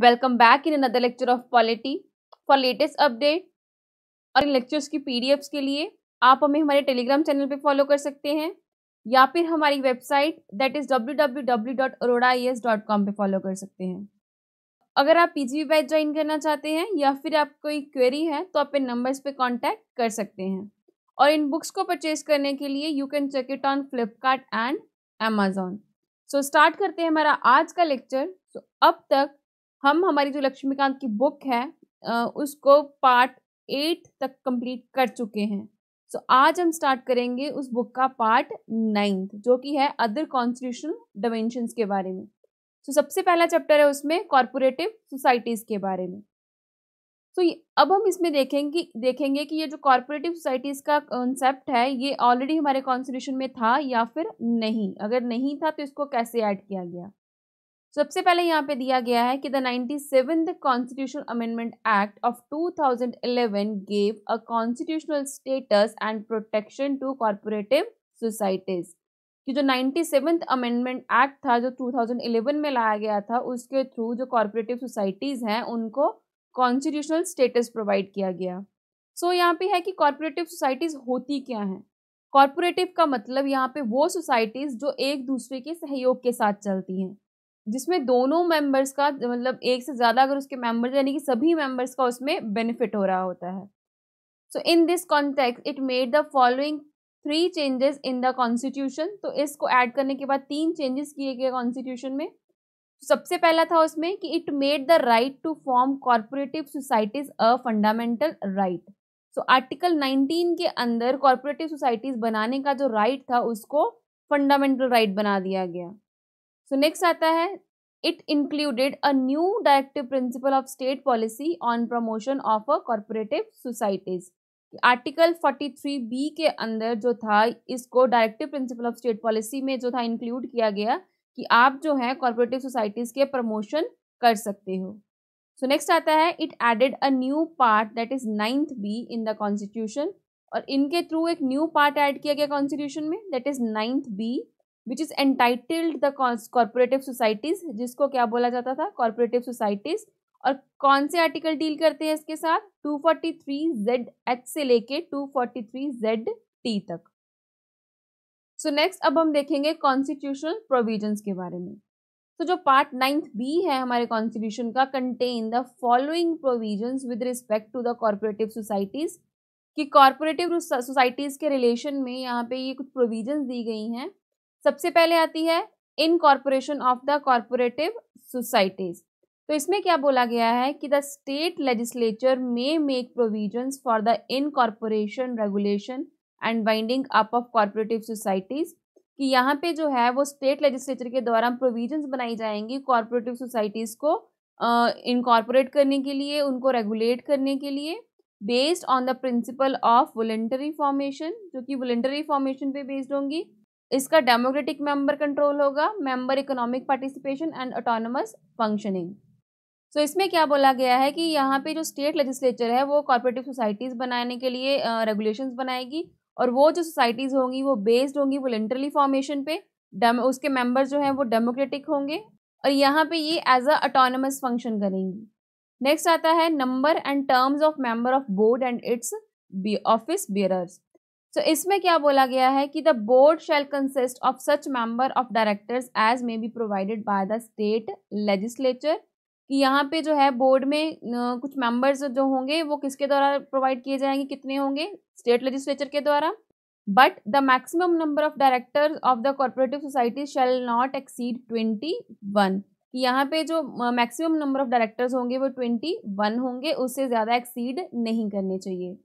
welcome back in another lecture of polity for latest update और इन lectures की pdfs के लिए आप हमें हमारे टेलीग्राम चैनल पे फॉलो कर सकते हैं या फिर हमारी website that is W W W dot Arora I S dot com पर फॉलो कर सकते हैं अगर आप पी जी बैच ज्वाइन करना चाहते हैं या फिर आप कोई क्वेरी है तो आप इन नंबर्स पे कांटेक्ट कर सकते हैं और इन बुक्स को परचेज करने के लिए you can check it on Flipkart and Amazon so start करते हैं हमारा आज का लेक्चर सो so, अब तक हम हमारी जो लक्ष्मीकांत की बुक है उसको पार्ट एट तक कंप्लीट कर चुके हैं सो so, आज हम स्टार्ट करेंगे उस बुक का पार्ट नाइन्थ जो कि है अदर कॉन्स्टिट्यूशन डायमेंशन के बारे में सो so, सबसे पहला चैप्टर है उसमें कॉरपोरेटिव सोसाइटीज़ के बारे में सो so, अब हम इसमें देखेंगे देखेंगे कि ये जो कॉरपोरेटिव सोसाइटीज़ का कॉन्सेप्ट है ये ऑलरेडी हमारे कॉन्स्टिट्यूशन में था या फिर नहीं अगर नहीं था तो इसको कैसे ऐड किया गया सबसे पहले यहाँ पे दिया गया है कि the ninety seven constitution amendment act of 2011 gave a constitutional status and protection to corporative societies कि जो नाइन्टी सेवन अमेंडमेंट एक्ट था जो 2011 में लाया गया था उसके थ्रू जो कॉरपोरेटिव सोसाइटीज़ हैं उनको कॉन्स्टिट्यूशनल स्टेटस प्रोवाइड किया गया सो so, यहाँ पे है कि कॉरपोरेटिव सोसाइटीज़ होती क्या हैं कॉरपोरेटिव का मतलब यहाँ पे वो सोसाइटीज़ जो एक दूसरे के सहयोग के साथ चलती हैं जिसमें दोनों मेंबर्स का मतलब एक से ज़्यादा अगर उसके मेंबर्स यानी कि सभी मेंबर्स का उसमें बेनिफिट हो रहा होता है so in this context it made the following three changes in the constitution तो इसको ऐड करने के बाद तीन चेंजेस किए गए कॉन्स्टिट्यूशन में सबसे पहला था उसमें कि it made the right to form corporative societies a fundamental right so article 19 के अंदर कॉरपोरेटिव सोसाइटीज बनाने का जो राइट right था उसको फंडामेंटल राइट right बना दिया गया सो नेक्स्ट आता है it included a new directive principle of state policy on promotion of a corporative societies article B के अंदर जो था इसको directive principle of state policy में जो था इंक्लूड किया गया कि आप जो है कॉरपोरेटिव सोसाइटीज़ के प्रमोशन कर सकते हो सो so नेक्स्ट आता है it added a new part that is ninth B in the constitution और इनके थ्रू एक न्यू पार्ट ऐड किया गया कॉन्स्टिट्यूशन में that is ninth B which is entitled the corporative societies जिसको क्या बोला जाता था कॉरपोरेटिव सोसाइटीज और कौन से आर्टिकल डील करते हैं इसके साथ 243 जेड एच से लेके 243 जेड टी तक सो so नेक्स्ट अब हम देखेंगे कॉन्स्टिट्यूशनल प्रोविजंस के बारे में तो so जो पार्ट नाइन्थ बी है हमारे कॉन्स्टिट्यूशन का contain the following provisions with respect to the corporative societies कि कॉरपोरेटिव सोसाइटीज के रिलेशन में यहाँ पे ये कुछ प्रोविजंस दी गई हैं सबसे पहले आती है incorporation of the corporative societies तो इसमें क्या बोला गया है कि the state legislature may make provisions for the incorporation regulation and winding up of cooperative societies कि यहाँ पे जो है वो स्टेट लेजिस्लेचर के द्वारा प्रोविजंस बनाई जाएंगी कॉरपोरेटिव सोसाइटीज़ को इनकॉर्पोरेट uh, करने के लिए उनको रेगुलेट करने के लिए based on the principle of voluntary formation जो कि वॉलेंटरी फॉर्मेशन पे बेस्ड होंगी इसका डेमोक्रेटिक मेंबर कंट्रोल होगा member economic participation and autonomous functioning so इसमें क्या बोला गया है कि यहाँ पे जो स्टेट लेजिस्लेचर है वो कॉपरेटिव सोसाइटीज़ बनाने के लिए रेगुलेशन uh, बनाएगी और वो जो सोसाइटीज़ होंगी वो बेस्ड होंगी वॉलेंटरली फॉर्मेशन पे उसके मेंबर जो हैं वो डेमोक्रेटिक होंगे और यहाँ पे ये एज अ ऑटोनमस फंक्शन करेंगी नेक्स्ट आता है number and terms of member of board and its office bearers so so, इसमें क्या बोला गया है कि the board shall consist of such member of directors as may be provided by the state legislature कि यहाँ पे जो है बोर्ड में कुछ मेंबर्स जो होंगे वो किसके द्वारा प्रोवाइड किए जाएंगे कितने होंगे स्टेट लेजिस्लेचर के द्वारा but the maximum number of directors of the cooperative society shall not exceed twenty one यहाँ पे जो मैक्सिमम नंबर ऑफ डायरेक्टर्स होंगे वो ट्वेंटी वन होंगे उससे ज़्यादा एक्सीड नहीं करने चाहिए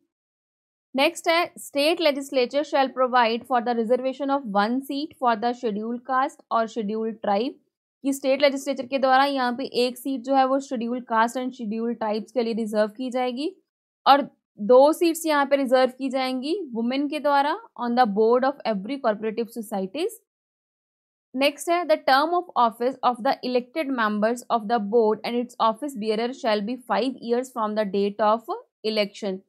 नेक्स्ट है state legislature shall provide for the reservation of one seat for the schedule caste or schedule tribe कि स्टेट लेजिस्लेचर के द्वारा यहाँ पे एक सीट जो है वो schedule caste and schedule tribes के लिए रिजर्व की जाएगी और दो सीट्स यहाँ पे रिजर्व की जाएंगी वुमेन के द्वारा on the board of every cooperative societies next है the term of office of the elected members of the board and its office bearer shall be five years from the date of election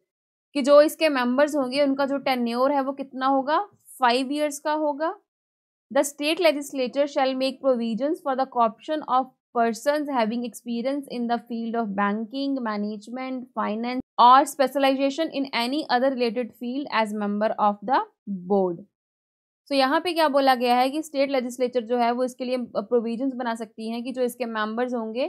कि जो इसके members होंगे उनका जो tenure है वो कितना होगा फाइव ईयर्स का होगा the state legislature shall make provision for the cooption of person having experience in the field of banking management finance or specialisation in any other related field as member of the board so यहाँ पे क्या बोला गया है कि state legislature जो है वो इसके लिए प्रोविजन बना सकती हैं कि जो इसके मेंबर्स होंगे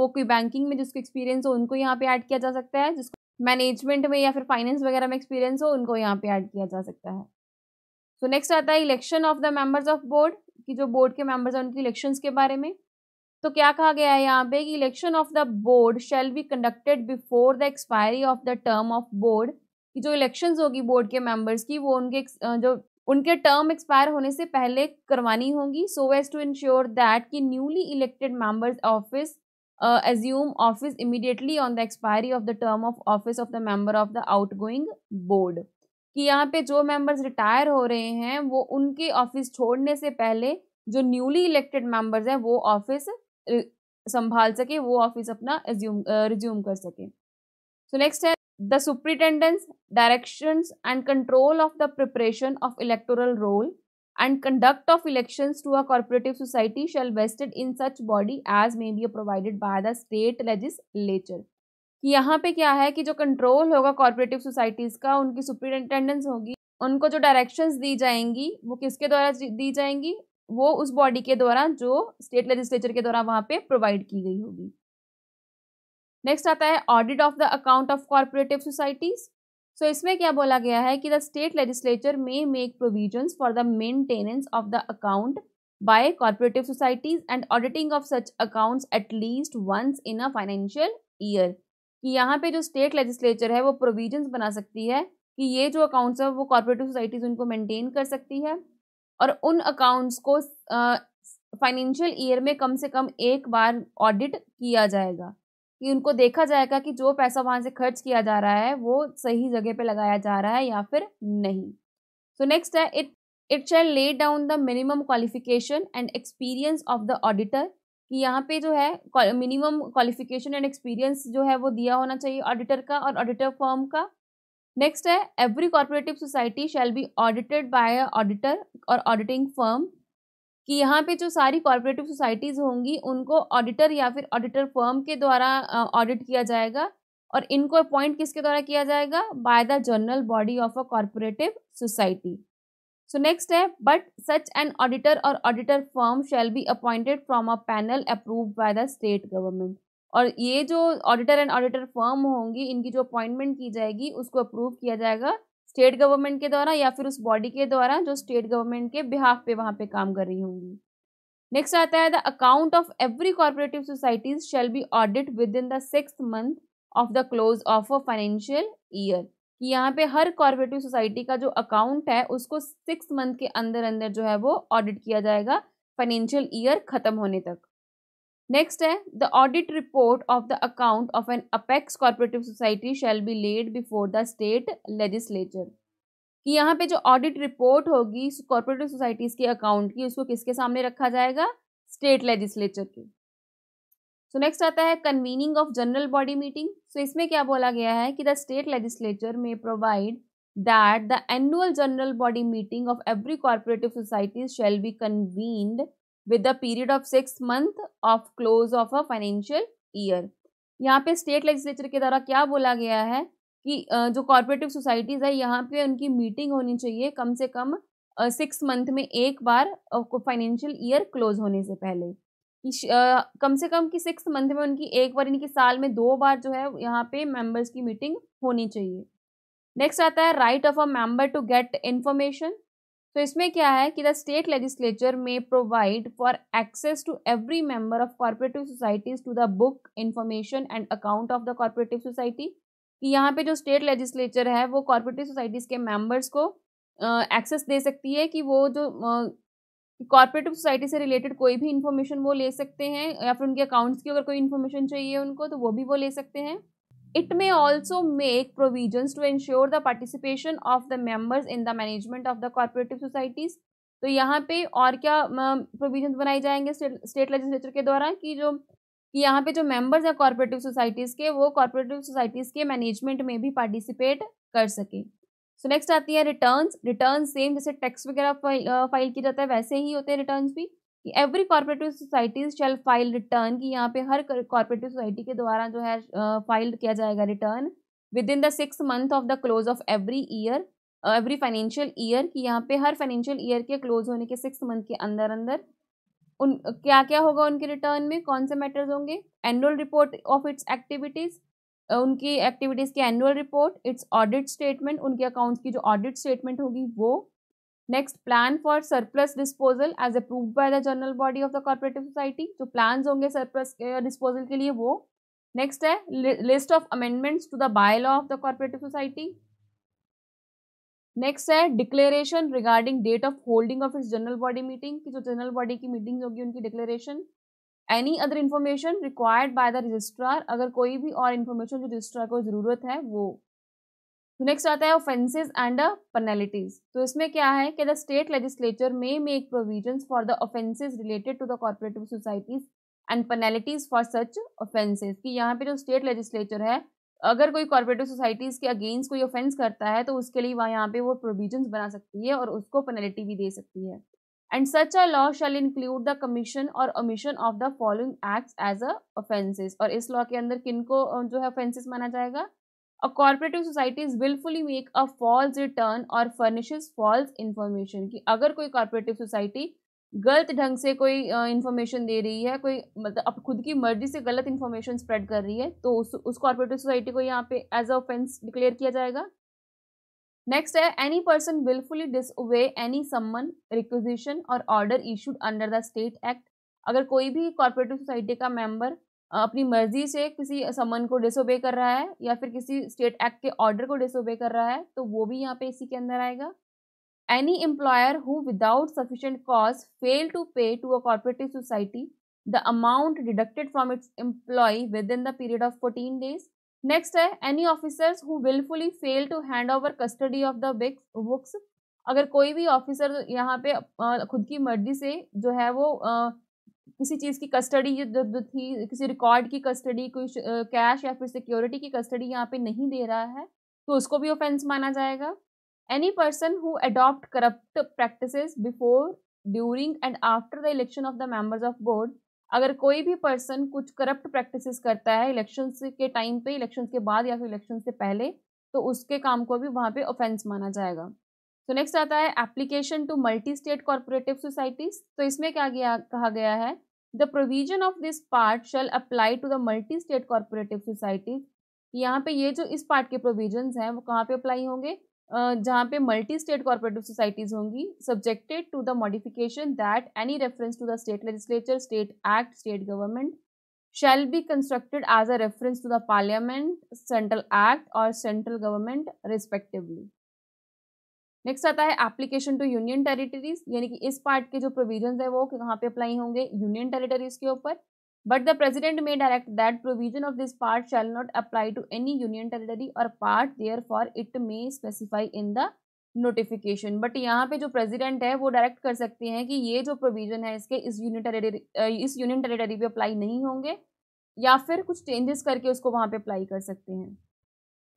वो कोई बैंकिंग में जिसको एक्सपीरियंस हो उनको यहाँ पे ऐड किया जा सकता है जिसको मैनेजमेंट में या फिर फाइनेंस वगैरह में एक्सपीरियंस हो उनको यहाँ पे ऐड किया जा सकता है सो so, नेक्स्ट आता है election of the members of board कि जो बोर्ड के मेंबर्स हैं उनकी इलेक्शंस के बारे में तो क्या कहा गया है यहाँ पे कि election of the board shall be conducted before the expiry of the term of board कि जो इलेक्शन होगी बोर्ड के मेंबर्स की वो उनके जो उनके टर्म एक्सपायर होने से पहले करवानी होगी so ways to ensure that कि newly elected members office uh, assume office immediately on the expiry of the term of office of the member of the outgoing board कि यहाँ पे जो मेंबर्स रिटायर हो रहे हैं वो उनके ऑफिस छोड़ने से पहले जो न्यूली इलेक्टेड मेंबर्स हैं वो ऑफिस uh, संभाल सके वो ऑफिस अपना रिज्यूम uh, कर सके सो नेक्स्ट है the superintendence directions and control of the preparation of electoral roll and conduct of elections to a corporative society shall vested in such body as may be provided by the state legislature कि यहाँ पे क्या है कि जो control होगा corporative societies का उनकी सुपरिटेंडेंस होगी उनको जो डायरेक्शंस दी जाएंगी वो किसके द्वारा दी जाएंगी वो उस बॉडी के द्वारा जो स्टेट लेजिस्लेचर के द्वारा वहाँ पे प्रोवाइड की गई होगी नेक्स्ट आता है audit of the account of cooperative societies so so, इसमें क्या बोला गया है कि the state legislature may make provisions for the maintenance of the account by cooperative societies and auditing of such accounts at least once in a financial year कि यहाँ पे जो स्टेट लेजिस्लेचर है वो प्रोविजन बना सकती है कि ये जो अकाउंट्स है वो कॉरपोरेटिव सोसाइटीज़ उनको मेंटेन कर सकती है और उन अकाउंट्स को फाइनेंशियल ईयर में कम से कम एक बार ऑडिट किया जाएगा कि उनको देखा जाएगा कि जो पैसा वहाँ से खर्च किया जा रहा है वो सही जगह पे लगाया जा रहा है या फिर नहीं सो नेक्स्ट है it it shall lay down the minimum qualification and experience of the auditor कि यहाँ पे जो है मिनिमम क्वालिफिकेशन एंड एक्सपीरियंस जो है वो दिया होना चाहिए ऑडिटर का और ऑडिटर फॉर्म का नेक्स्ट है every cooperative society shall be audited by auditor or auditing firm कि यहाँ पे जो सारी कॉरपोरेटिव सोसाइटीज़ होंगी उनको ऑडिटर या फिर ऑडिटर फर्म के द्वारा ऑडिट किया जाएगा और इनको अपॉइंट किसके द्वारा किया जाएगा by the general body of a cooperative society so next है but such an auditor or auditor firm shall be appointed from a panel approve by the state government और ये जो ऑडिटर एंड ऑडिटर फर्म होंगी इनकी जो appointment की जाएगी उसको अप्रूव किया जाएगा स्टेट गवर्नमेंट के द्वारा या फिर उस बॉडी के द्वारा जो स्टेट गवर्नमेंट के बिहाफ पे वहाँ पे काम कर रही होंगी नेक्स्ट आता है the account of every cooperative societies shall be audit within the six month of the close of a financial year कि यहाँ पे हर कॉरपोरेटिव सोसाइटी का जो अकाउंट है उसको सिक्स मंथ के अंदर अंदर जो है वो ऑडिट किया जाएगा फाइनेंशियल ईयर खत्म होने तक नेक्स्ट है the audit report of the account of an apex cooperative society shall be laid before the state legislature कि यहाँ पे जो ऑडिट रिपोर्ट होगी कॉरपोरेटिव सोसाइटीज़ के अकाउंट की उसको किसके सामने रखा जाएगा स्टेट लेजिस्लेचर के सो नेक्स्ट आता है convening of general body meeting so इसमें क्या बोला गया है कि the state legislature may provide that the annual general body meeting of every cooperative societies shall be convened with the period of six month of close of a financial year यहाँ पे state legislature के द्वारा क्या बोला गया है कि जो कॉरपोरेटिव सोसाइटीज़ है यहाँ पे उनकी मीटिंग होनी चाहिए कम से कम सिक्स मंथ में एक बार फाइनेंशियल ईयर क्लोज होने से पहले कि कम से कम कि सिक्स मंथ में उनकी एक बार इनकी साल में दो बार जो है यहाँ पे मेंबर्स की मीटिंग होनी चाहिए नेक्स्ट आता है right of a member to get information तो इसमें क्या है कि the state legislature may provide for access to every member of cooperative societies to the book information and account of the cooperative society कि यहाँ पे जो स्टेट लेजिस्लेचर है वो कॉरपोरेटिव सोसाइटीज़ के मेंबर्स को एक्सेस uh, दे सकती है कि वो जो कॉरपोरेटिव uh, सोसाइटी से रिलेटेड कोई भी इन्फॉर्मेशन वो ले सकते हैं या फिर उनके अकाउंट्स की अगर कोई इन्फॉर्मेशन चाहिए उनको तो वो भी वो ले सकते हैं it may also make provisions to ensure the participation of the members in the management of the corporative societies तो यहाँ पे और क्या प्रोविजन बनाए जाएंगे स्टेट लेजिस्लेचर के द्वारा कि जो कि यहाँ पे जो मेंबर्स हैं कॉर्पोरेटिव सोसाइटीज़ के वो कॉर्पोरेटिव सोसाइटीज़ के मैनेजमेंट में भी पार्टिसिपेट कर सके सो नेक्स्ट आती है रिटर्न्स रिटर्न सेम जैसे टैक्स वगैरह फाइल किया जाता है वैसे ही होते हैं रिटर्न्स भी कि every cooperative societies shall file return कि यहाँ पे हर कॉरपोरेटिव सोसाइटी के द्वारा जो है फाइल किया जाएगा return within the six month of the close of every year every financial year कि यहाँ पे हर फाइनेंशियल ईयर के क्लोज होने के सिक्स मंथ के अंदर अंदर उन क्या क्या होगा उनके रिटर्न में कौन से मैटर्स होंगे annual report of its activities उनकी एक्टिविटीज़ की annual report its audit statement उनके अकाउंट्स की जो ऑडिट स्टेटमेंट होगी वो next plan for surplus disposal as approve by the general body of the cooperative society जो प्लान होंगे सरप्लस डिस्पोजल के लिए वो नेक्स्ट है list of amendments to the bylaw of the cooperative society next है declaration regarding date of holding of it's general body meeting की जो general body की मीटिंग होगी उनकी declaration any other information required by the registrar अगर कोई भी और इन्फॉर्मेशन जो रजिस्ट्रार को ज़रूरत है वो नेक्स्ट आता है ऑफेंसेज एंड पेनल्टीज तो इसमें क्या है कि the state legislature may make provision for the offences related to the cooperative societies and penalties for such offences कि यहाँ पे जो स्टेट लेजिस्लेचर है अगर कोई कॉर्पोरेटिव सोसाइटीज़ के अगेंस्ट कोई ऑफेंस करता है तो उसके लिए वहाँ यहाँ पे वो प्रोविजन बना सकती है और उसको पेनल्टी भी दे सकती है and such a law shall include the commission or omission of the following acts as a offences और इस लॉ के अंदर किन को जो है ऑफेंसेज माना जाएगा A society society willfully make a false return or furnishes false information कि अगर कोई corporative सोसाइटी गलत ढंग से कोई इन्फॉर्मेशन दे रही है कोई मतलब अब खुद की मर्जी से गलत इन्फॉर्मेशन स्प्रेड कर रही है तो उस उस कॉर्पोरेटिव सोसाइटी को यहाँ पे एज अ ऑफेंस डिक्लेयर किया जाएगा नेक्स्ट है any person willfully disobey any summon requisition or order issued under the state act अगर कोई भी कॉर्पोरेटिव सोसाइटी का मेंबर अपनी मर्जी से किसी समन को डिसोबे कर रहा है या फिर किसी स्टेट एक्ट के ऑर्डर को डिसोबे कर रहा है तो वो भी यहाँ पे इसी के अंदर आएगा any employer who without sufficient cause fail to pay to a cooperative society the amount deducted from its employ within the period of fourteen days next है any officers who willfully fail to hand over custody of the books अगर कोई भी officer यहाँ पे खुद की मर्जी से जो है वो किसी चीज़ की कस्टडी जो थी किसी रिकॉर्ड की कस्टडी कोई कैश या फिर सिक्योरिटी की कस्टडी यहाँ पे नहीं दे रहा है तो उसको भी ऑफेंस माना जाएगा any person who adopt corrupt practice before during and after the election of the members of board अगर कोई भी पर्सन कुछ करप्ट प्रैक्टिस करता है इलेक्शन के टाइम पे इलेक्शन के बाद या फिर इलेक्शन से पहले तो उसके काम को भी वहाँ पे ऑफेंस माना जाएगा तो नेक्स्ट आता है application to multi state cooperative societies तो इसमें क्या गया कहा गया है the provision of this part shall apply to the multi state cooperative societies यहाँ पे ये जो इस पार्ट के प्रोविजन हैं वो कहाँ पे अप्लाई होंगे जहाँ पे मल्टी स्टेट कॉरपोरेटिव सोसाइटीज होंगी subjected to the modification that any reference to the state legislature state act state government shall be constructed as a reference to the parliament central act or central government respectively next आता है application to union territories यानी कि इस part के जो provision है वो कहाँ पे अप्लाई होंगे यूनियन टेरिटरीज के ऊपर but the president may direct that provision of this part shall not apply to any union territory or part there for it may specify in the notification but यहाँ पे जो president है वो direct कर सकते हैं कि ये जो प्रोविजन है इसके इस यूनियन टेरिटरी इस यूनियन टेरिटरी पे अप्लाई नहीं होंगे या फिर कुछ चेंजेस करके उसको वहाँ पे अप्लाई कर सकते हैं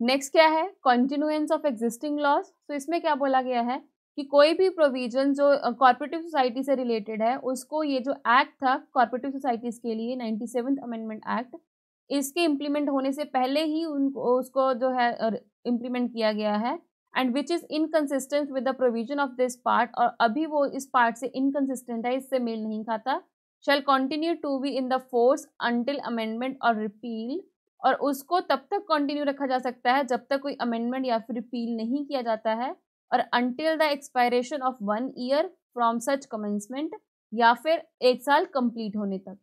नेक्स्ट क्या है कॉन्टिन्यूएंस ऑफ एग्जिस्टिंग लॉज तो इसमें क्या बोला गया है कि कोई भी प्रोविजन जो कॉर्पोरेटिव सोसाइटी से रिलेटेड है उसको ये जो एक्ट था कॉर्पोरेटिव सोसाइटीज़ के लिए नाइन्टी सेवन अमेंडमेंट एक्ट इसके इम्प्लीमेंट होने से पहले ही उनको उसको जो है इम्प्लीमेंट किया गया है and which is inconsistent with the provision of this part और अभी वो इस पार्ट से इनकन्सिस्टेंट है इससे मेल नहीं खाता shall continue to be in the force until amendment or repeal और उसको तब तक कंटिन्यू रखा जा सकता है जब तक कोई अमेंडमेंट या फिर रिपील नहीं किया जाता है और until the expiration of one year from such commencement या फिर एक साल कंप्लीट होने तक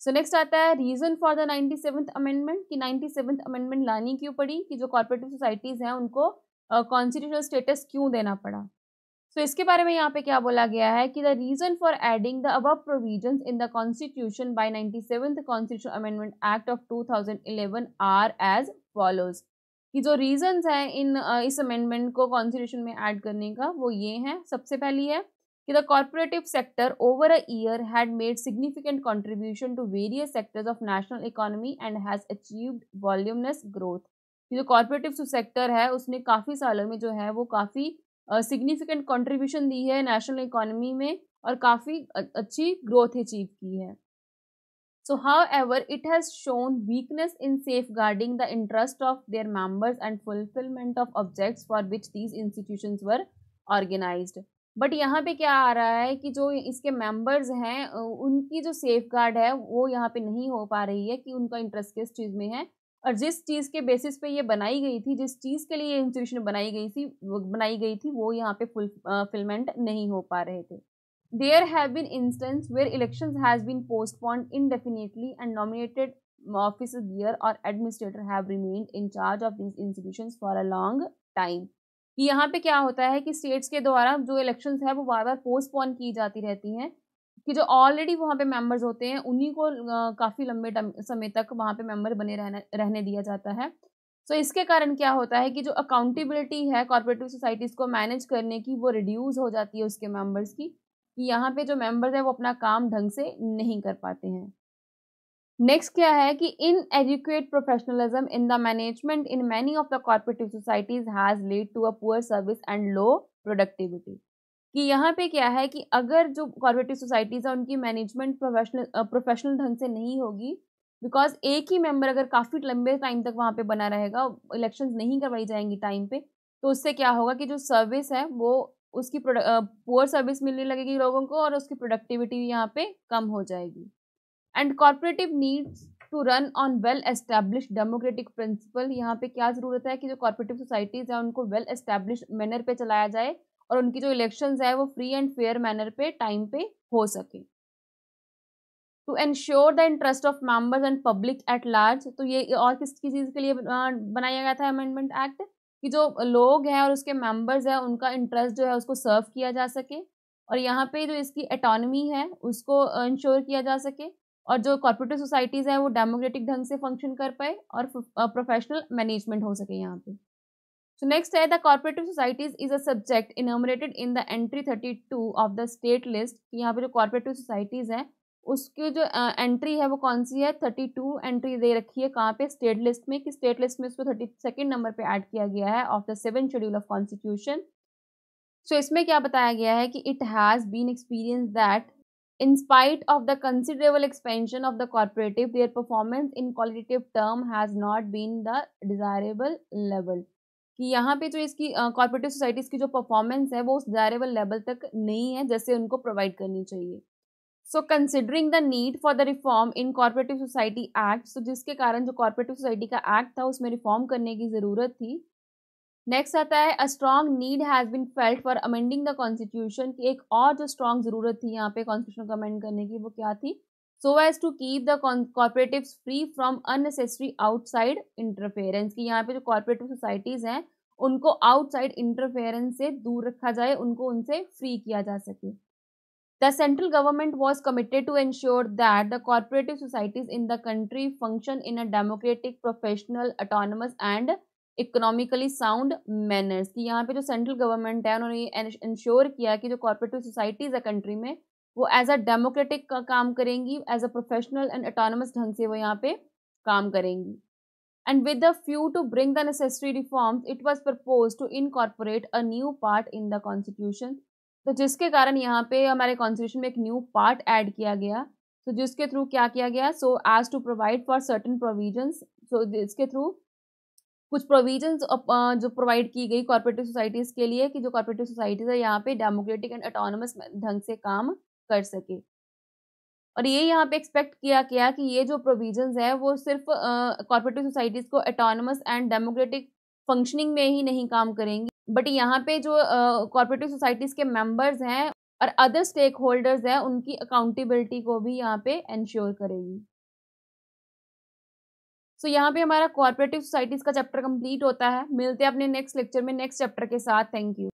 सो so नेक्स्ट आता है reason for the ninety seventh amendment कि नाइन्टी सेवन्थ अमेंडमेंट लानी क्यों पड़ी कि जो कॉरपोरेटिव सोसाइटीज़ हैं उनको कॉन्स्टिट्यूशनल uh, स्टेटस क्यों देना पड़ा सो so, इसके बारे में यहाँ पे क्या बोला गया है कि the reason for adding the अब provision in the constitution by ninety seven constitution amendment act of two thousand eleven are as follows कि जो रीजंस हैं इन इस अमेंडमेंट को कॉन्स्टिट्यूशन में ऐड करने का वो ये हैं सबसे पहली है कि the cooperative sector over a year had made significant contribution to various sectors of national economy and has achieved voluminous growth जो कॉरपोरेटिव सेक्टर है उसने काफ़ी सालों में जो है वो काफ़ी सिग्निफिकेंट कंट्रीब्यूशन दी है नेशनल इकोनॉमी में और काफ़ी अच्छी ग्रोथ अचीव की है so however it has shown weakness in safeguarding the interest of their members and fulfilment of objects for which these institution were organise but यहाँ पे क्या आ रहा है कि जो इसके मेंबर्स हैं उनकी जो सेफ गार्ड है वो यहाँ पे नहीं हो पा रही है कि उनका इंटरेस्ट किस चीज़ में है और जिस चीज़ के बेसिस पे ये बनाई गई थी जिस चीज़ के लिए ये इंस्टीट्यूशन बनाई गई थी बनाई गई थी वो यहाँ पे फुल फिलमेंट नहीं हो पा रहे थे there have been instance where election has been postponed indefinitely and nominated office there और administrator have remain in charge of this institution for a long time यहाँ पे क्या होता है कि स्टेट्स के द्वारा जो इलेक्शंस है वो बार बार पोस्टपोन की जाती रहती हैं कि जो ऑलरेडी वहाँ पे मेंबर्स होते हैं उन्हीं को काफ़ी लंबे समय तक वहाँ पे मेंबर बने रहना रहने दिया जाता है सो so, इसके कारण क्या होता है कि जो अकाउंटेबिलिटी है कॉरपोरेटिव सोसाइटीज़ को मैनेज करने की वो रिड्यूज़ हो जाती है उसके मेंबर्स की कि यहाँ पे जो मेंबर्स हैं वो अपना काम ढंग से नहीं कर पाते हैं नेक्स्ट क्या है कि inadequate professionalism in the management in many of the cooperative societies has lead to a poor service and low productivity कि यहाँ पे क्या है कि अगर जो कॉर्पोरेटिव सोसाइटीज़ हैं उनकी मैनेजमेंट प्रोफेशनल प्रोफेशनल ढंग से नहीं होगी बिकॉज एक ही मेंबर अगर काफ़ी लंबे टाइम तक वहाँ पे बना रहेगा इलेक्शंस नहीं करवाई जाएंगी टाइम पे तो उससे क्या होगा कि जो सर्विस है वो उसकी पुअर सर्विस मिलने लगेगी लोगों को और उसकी प्रोडक्टिविटी यहाँ पे कम हो जाएगी and cooperative needs to run on well establish democratic principle यहाँ पे क्या ज़रूरत है कि जो कॉरपोरेटिव सोसाइटीज़ हैं उनको वेल एस्टैब्लिश मैनर पे चलाया जाए और उनकी जो इलेक्शन है वो फ्री एंड फेयर मैनर पे टाइम पे हो सके to ensure the interest of members and public at large तो ये और किस किस चीज़ के लिए बनाया गया था अमेंडमेंट एक्ट कि जो लोग हैं और उसके मेंबर्स हैं उनका इंटरेस्ट जो है उसको सर्व किया जा सके और यहाँ पे जो इसकी एटोनमी है उसको इंश्योर किया जा सके और जो कॉर्पोरेटिव सोसाइटीज़ हैं वो डेमोक्रेटिक ढंग से फंक्शन कर पाए और प्रोफेशनल मैनेजमेंट हो सके यहाँ पे सो नेक्स्ट है the cooperative societies is a subject enumerated in the entry thirty two of the state list यहाँ पे जो कॉर्पोरेटिव सोसाइटीज है उसकी जो एंट्री uh, है वो कौन सी है थर्टी टू एंट्री दे रखी है कहाँ पे स्टेट लिस्ट में कि स्टेट लिस्ट में उसको थर्टी सेकेंड नंबर पे ऐड किया गया है of the seven schedule of constitution so इसमें क्या बताया गया है कि it has been experience that in spite of the considerable expansion of the cooperative their performance in qualitative term has not been the desirable level कि यहाँ पे जो इसकी कॉर्पोरेटिव सोसाइटीज़ की जो परफॉर्मेंस है वो उस डायरेबल लेवल तक नहीं है जैसे उनको प्रोवाइड करनी चाहिए so considering the need for the reform in cooperative society act so जिसके कारण जो कॉरपोरेटिव सोसाइटी का एक्ट था उसमें रिफॉर्म करने की ज़रूरत थी नेक्स्ट आता है a strong need has been felt for amending the constitution की एक और जो स्ट्रॉन्ग ज़रूरत थी यहाँ पे कॉन्स्टिट्यूशन को अमेंड करने की वो क्या थी so as to keep the cooperative free from unnecessary outside interference की यहाँ पे जो कॉपरेटिव सोसाइटीज़ हैं उनको आउटसाइड इंटरफेरेंस से दूर रखा जाए उनको उनसे फ्री किया जा सके the central government was committed to ensure that the cooperative societies in the country function in a democratic professional autonomous and economically sound manners कि यहाँ पे जो सेंट्रल गवर्नमेंट है उन्होंने इंश्योर किया कि जो कॉरपोरेटिव सोसाइटीज़ है कंट्री में वो एज अ डेमोक्रेटिक का काम करेंगी as a professional and autonomous ढंग से वो यहाँ पे काम करेंगी and with a view to bring the necessary reform it was propose to incorporate a new part in the constitution तो जिसके कारण यहाँ पे हमारे कॉन्स्टिट्यूशन में एक न्यू पार्ट ऐड किया गया तो जिसके थ्रू क्या किया गया so as to provide for certain provisions so जिसके थ्रू कुछ प्रोविजन जो प्रोवाइड की गई कॉर्पोरेटिव सोसाइटीज़ के लिए कि जो कॉरपोरेटिव सोसाइटीज़ है यहाँ पे डेमोक्रेटिक एंड ऑटोनमस ढंग से काम कर सके और ये यहाँ पे एक्सपेक्ट किया गया कि ये जो प्रोविजंस है वो सिर्फ कॉर्पोरेटिव uh, सोसाइटीज़ को एटोनमस एंड डेमोक्रेटिक फंक्शनिंग में ही नहीं काम करेंगी बट यहाँ पे जो कॉर्पोरेटिव uh, सोसाइटीज़ के मेंबर्स हैं और अदर स्टेक होल्डर्स हैं उनकी अकाउंटेबिलिटी को भी यहाँ पे इंश्योर करेगी सो so, यहाँ पे हमारा कॉर्पोरेटिव सोसाइटीज़ का चैप्टर कंप्लीट होता है मिलते हैं अपने नेक्स्ट लेक्चर में नेक्स्ट चैप्टर के साथ थैंक यू